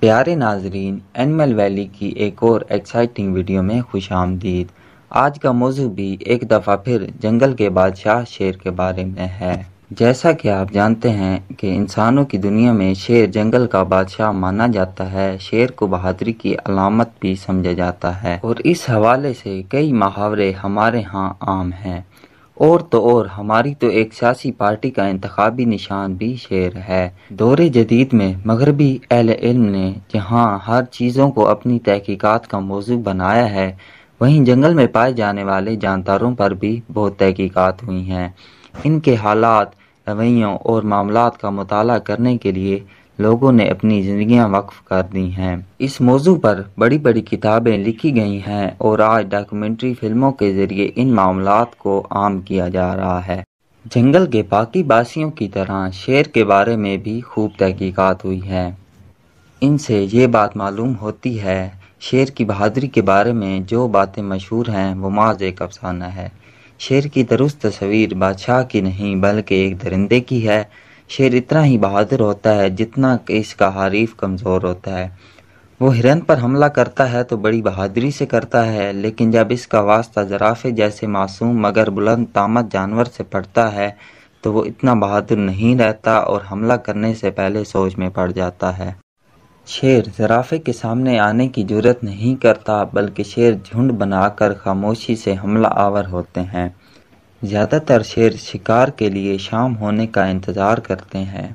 प्यारे नाजरीन animal valley की एक और एक्साइटिंग वीडियो में खुश आमदीद आज का मौजू भी एक दफ़ा फिर जंगल के बादशाह शेर के बारे में है जैसा कि आप जानते हैं कि इंसानों की दुनिया में शेर जंगल का बादशाह माना जाता है शेर को बहादुरी की अलामत भी समझा जाता है और इस हवाले से कई मुहावरे हमारे यहाँ आम हैं और तो और हमारी तो एक सियासी पार्टी का इंतबी निशान भी शेर है दौरे जदीद में मगरबी अहल इल्म ने जहाँ हर चीज़ों को अपनी तहकीक़ात का मौजू बनाया है वहीं जंगल में पाए जाने वाले जानदारों पर भी बहुत तहकीक़ात हुई हैं इनके हालात रवैयों और मामला का मताल करने के लिए लोगों ने अपनी ज़िंदगियां वक्फ कर दी हैं इस मौजू पर बड़ी बड़ी किताबें लिखी गई हैं और आज डॉक्यूमेंट्री फिल्मों के ज़रिए इन मामला को आम किया जा रहा है जंगल के बाकी बासियों की तरह शेर के बारे में भी खूब तहकीकत हुई है इनसे ये बात मालूम होती है शेर की बहादुरी के बारे में जो बातें मशहूर हैं वो माज एक अफसाना है शेर की दुरुस्त तस्वीर बादशाह की नहीं बल्कि एक दरिंदे की है शेर इतना ही बहादुर होता है जितना इसका हरीफ कमज़ोर होता है वो हिरन पर हमला करता है तो बड़ी बहादुरी से करता है लेकिन जब इसका वास्ता जराफे जैसे मासूम मगर बुलंद तामत जानवर से पड़ता है तो वो इतना बहादुर नहीं रहता और हमला करने से पहले सोच में पड़ जाता है शेर जराफे के सामने आने की जरूरत नहीं करता बल्कि शेर झुंड बनाकर खामोशी से हमला आवर होते हैं ज़्यादातर शेर शिकार के लिए शाम होने का इंतज़ार करते हैं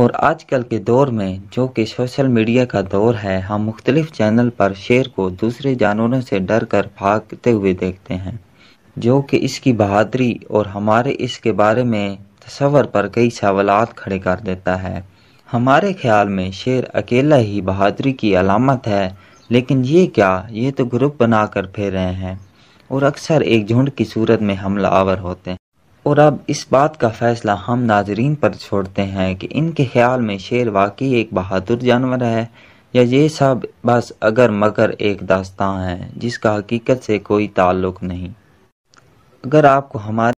और आजकल के दौर में जो कि सोशल मीडिया का दौर है हम मुख्तलिफ़ चैनल पर शेर को दूसरे जानवरों से डर कर भागते हुए देखते हैं जो कि इसकी बहादरी और हमारे इसके बारे में तस्वर पर कई सवाल खड़े कर देता है हमारे ख्याल में शेर अकेला ही बहादरी की अलामत है लेकिन ये क्या ये तो ग्रुप बना कर फिर रहे हैं और अक्सर एक झुंड की सूरत में हमला आवर होते हैं और अब इस बात का फैसला हम नाजरीन पर छोड़ते हैं कि इनके ख्याल में शेर वाकई एक बहादुर जानवर है या ये सब बस अगर मगर एक दास्तां है जिसका हकीकत से कोई ताल्लुक नहीं अगर आपको हमारे